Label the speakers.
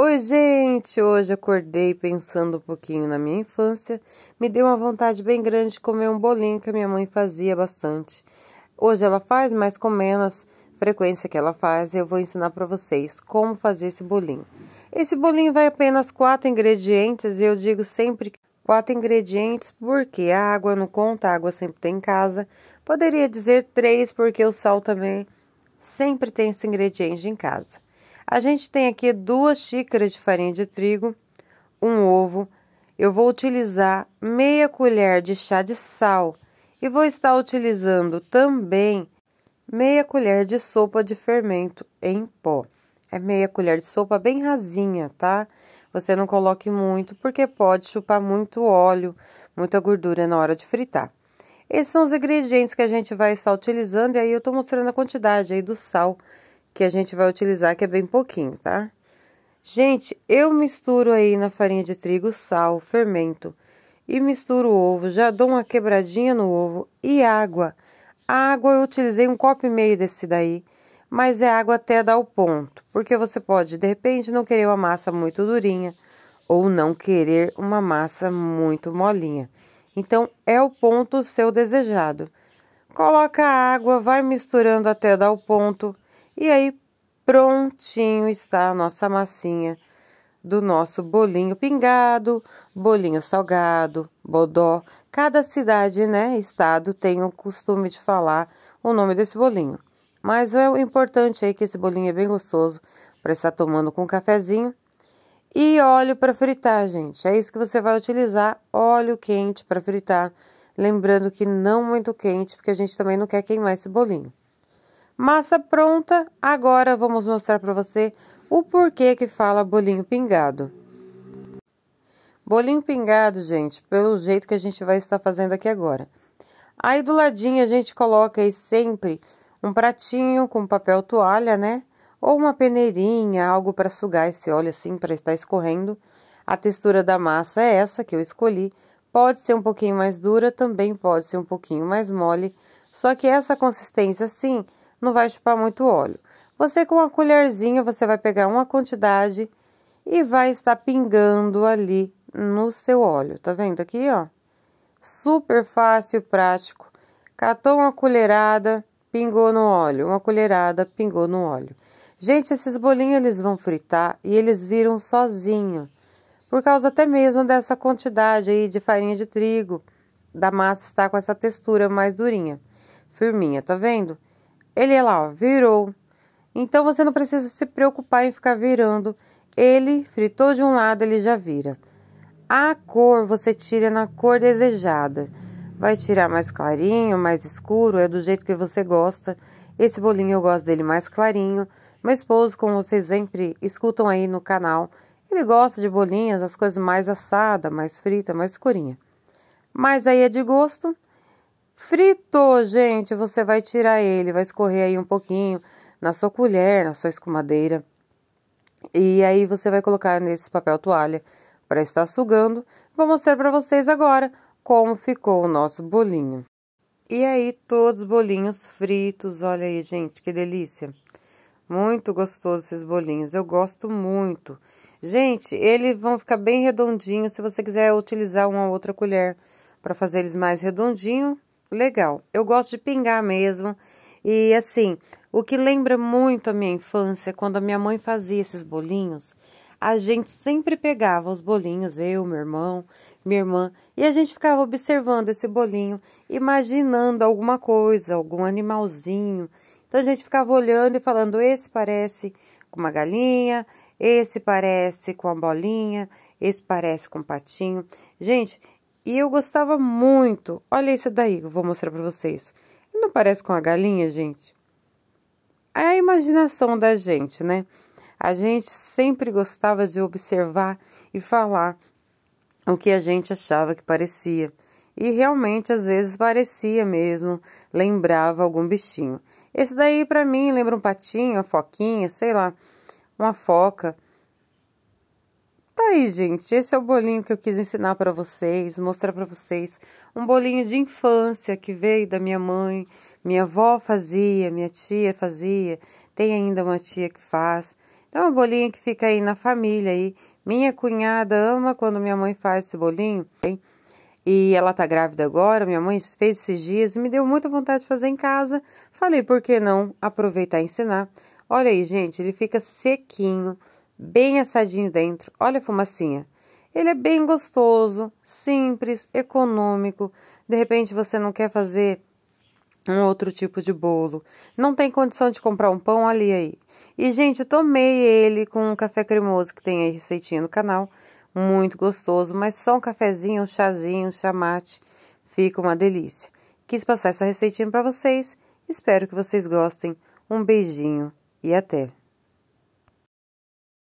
Speaker 1: Oi, gente! Hoje acordei pensando um pouquinho na minha infância. Me deu uma vontade bem grande de comer um bolinho que a minha mãe fazia bastante. Hoje ela faz, mas com menos frequência que ela faz, eu vou ensinar para vocês como fazer esse bolinho. Esse bolinho vai apenas quatro ingredientes e eu digo sempre quatro ingredientes porque a água não conta, a água sempre tem em casa. Poderia dizer três porque o sal também sempre tem esse ingrediente em casa. A gente tem aqui duas xícaras de farinha de trigo, um ovo. Eu vou utilizar meia colher de chá de sal e vou estar utilizando também meia colher de sopa de fermento em pó. É meia colher de sopa bem rasinha, tá? Você não coloque muito porque pode chupar muito óleo, muita gordura na hora de fritar. Esses são os ingredientes que a gente vai estar utilizando e aí eu tô mostrando a quantidade aí do sal que a gente vai utilizar, que é bem pouquinho, tá? Gente, eu misturo aí na farinha de trigo sal, fermento e misturo o ovo, já dou uma quebradinha no ovo e água. A água eu utilizei um copo e meio desse daí, mas é água até dar o ponto, porque você pode, de repente, não querer uma massa muito durinha ou não querer uma massa muito molinha. Então, é o ponto seu desejado. Coloca a água, vai misturando até dar o ponto e aí, prontinho está a nossa massinha do nosso bolinho pingado, bolinho salgado, bodó. Cada cidade, né, estado tem o costume de falar o nome desse bolinho. Mas é o importante aí que esse bolinho é bem gostoso para estar tomando com um cafezinho. E óleo para fritar, gente. É isso que você vai utilizar, óleo quente para fritar. Lembrando que não muito quente, porque a gente também não quer queimar esse bolinho. Massa pronta, agora vamos mostrar para você o porquê que fala bolinho pingado. Bolinho pingado, gente, pelo jeito que a gente vai estar fazendo aqui agora. Aí do ladinho a gente coloca aí sempre um pratinho com papel toalha, né? Ou uma peneirinha, algo para sugar esse óleo assim, para estar escorrendo. A textura da massa é essa que eu escolhi. Pode ser um pouquinho mais dura, também pode ser um pouquinho mais mole. Só que essa consistência assim não vai chupar muito óleo. Você com uma colherzinha, você vai pegar uma quantidade e vai estar pingando ali no seu óleo. Tá vendo aqui, ó? Super fácil, prático. Catou uma colherada, pingou no óleo. Uma colherada, pingou no óleo. Gente, esses bolinhos eles vão fritar e eles viram sozinho. Por causa até mesmo dessa quantidade aí de farinha de trigo, da massa está com essa textura mais durinha, firminha, tá vendo? Ele é lá, ó, virou. Então você não precisa se preocupar em ficar virando. Ele fritou de um lado, ele já vira. A cor você tira na cor desejada. Vai tirar mais clarinho, mais escuro, é do jeito que você gosta. Esse bolinho eu gosto dele mais clarinho. Meu esposo, como vocês sempre escutam aí no canal, ele gosta de bolinhas, as coisas mais assada, mais frita, mais escurinha. Mas aí é de gosto. Frito, gente, você vai tirar ele, vai escorrer aí um pouquinho na sua colher, na sua escumadeira. E aí você vai colocar nesse papel toalha para estar sugando. Vou mostrar para vocês agora como ficou o nosso bolinho. E aí todos os bolinhos fritos, olha aí, gente, que delícia. Muito gostoso esses bolinhos, eu gosto muito. Gente, eles vão ficar bem redondinhos, se você quiser utilizar uma outra colher para fazer eles mais redondinhos legal. Eu gosto de pingar mesmo. E assim, o que lembra muito a minha infância, é quando a minha mãe fazia esses bolinhos, a gente sempre pegava os bolinhos, eu, meu irmão, minha irmã, e a gente ficava observando esse bolinho, imaginando alguma coisa, algum animalzinho. Então a gente ficava olhando e falando: esse parece com uma galinha, esse parece com a bolinha, esse parece com um patinho. Gente, e eu gostava muito. Olha esse daí que eu vou mostrar para vocês. não parece com a galinha, gente? É a imaginação da gente, né? A gente sempre gostava de observar e falar o que a gente achava que parecia. E realmente às vezes parecia mesmo, lembrava algum bichinho. Esse daí para mim lembra um patinho, uma foquinha, sei lá, uma foca. Tá aí, gente. Esse é o bolinho que eu quis ensinar para vocês, mostrar para vocês. Um bolinho de infância que veio da minha mãe, minha avó fazia, minha tia fazia, tem ainda uma tia que faz. Então, é um bolinho que fica aí na família aí. Minha cunhada ama quando minha mãe faz esse bolinho. Hein? E ela tá grávida agora, minha mãe fez esses dias, e me deu muita vontade de fazer em casa. Falei, por que não aproveitar e ensinar? Olha aí, gente, ele fica sequinho, bem assadinho dentro. Olha a fumacinha. Ele é bem gostoso, simples, econômico. De repente você não quer fazer um outro tipo de bolo. Não tem condição de comprar um pão ali aí. E gente, eu tomei ele com um café cremoso que tem aí receitinha no canal. Muito gostoso, mas só um cafezinho, um chazinho, um chamate, fica uma delícia. Quis passar essa receitinha para vocês. Espero que vocês gostem. Um beijinho e até.